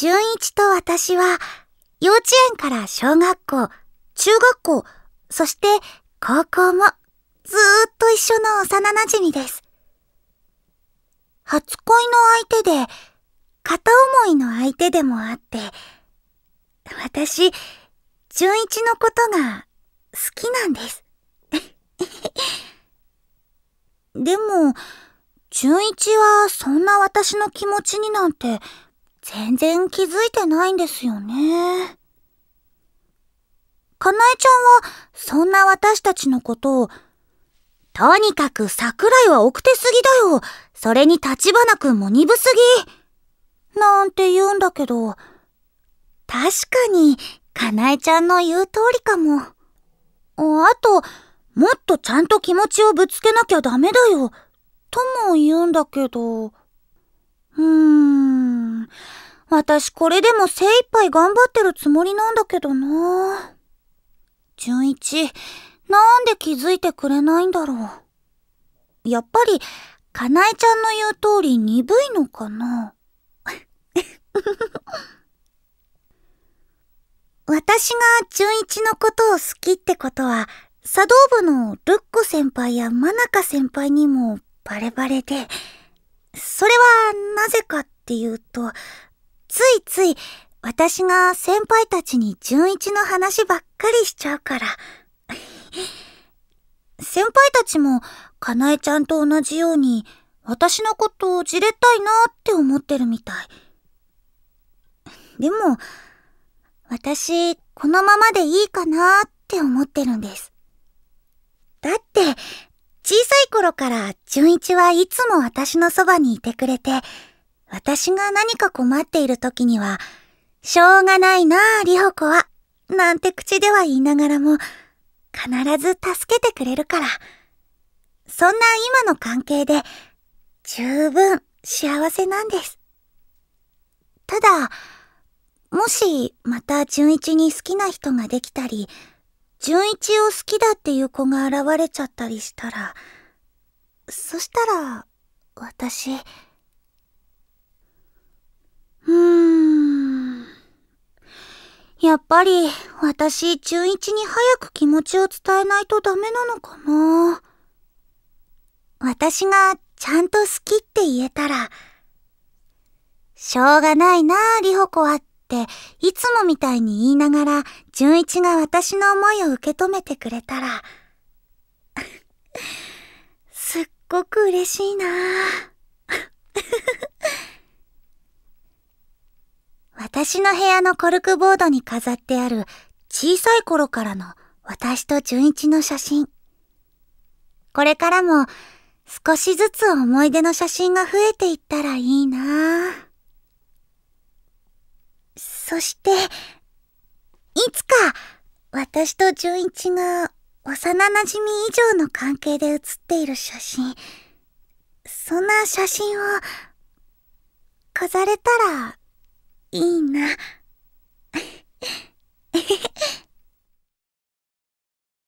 純一と私は、幼稚園から小学校、中学校、そして高校も、ずーっと一緒の幼馴染です。初恋の相手で、片思いの相手でもあって、私、純一のことが好きなんです。でも、純一はそんな私の気持ちになんて全然気づいてないんですよね。かなえちゃんは、そんな私たちのことを、とにかく桜井は奥手すぎだよ。それに立花くんも鈍すぎ。なんて言うんだけど、確かに、かなえちゃんの言う通りかも。あと、もっとちゃんと気持ちをぶつけなきゃダメだよ。とも言うんだけど、うーん。私これでも精一杯頑張ってるつもりなんだけどな。純一、なんで気づいてくれないんだろう。やっぱり、かなえちゃんの言う通り鈍いのかな。私が純一のことを好きってことは、茶道部のルッコ先輩や真中先輩にもバレバレで、それはなぜかって、って言うと、ついつい私が先輩たちに純一の話ばっかりしちゃうから。先輩たちも、かなえちゃんと同じように、私のことをじれったいなって思ってるみたい。でも、私、このままでいいかなって思ってるんです。だって、小さい頃から純一はいつも私のそばにいてくれて、私が何か困っている時には、しょうがないなあ、リホコは、なんて口では言いながらも、必ず助けてくれるから。そんな今の関係で、十分幸せなんです。ただ、もしまた純一に好きな人ができたり、純一を好きだっていう子が現れちゃったりしたら、そしたら、私、やっぱり、私、中一に早く気持ちを伝えないとダメなのかな。私が、ちゃんと好きって言えたら、しょうがないなリホコこはって、いつもみたいに言いながら、純一が私の思いを受け止めてくれたら、すっごく嬉しいな私の部屋のコルクボードに飾ってある小さい頃からの私と純一の写真。これからも少しずつ思い出の写真が増えていったらいいなそして、いつか私と純一が幼馴染み以上の関係で写っている写真、そんな写真を飾れたらいいな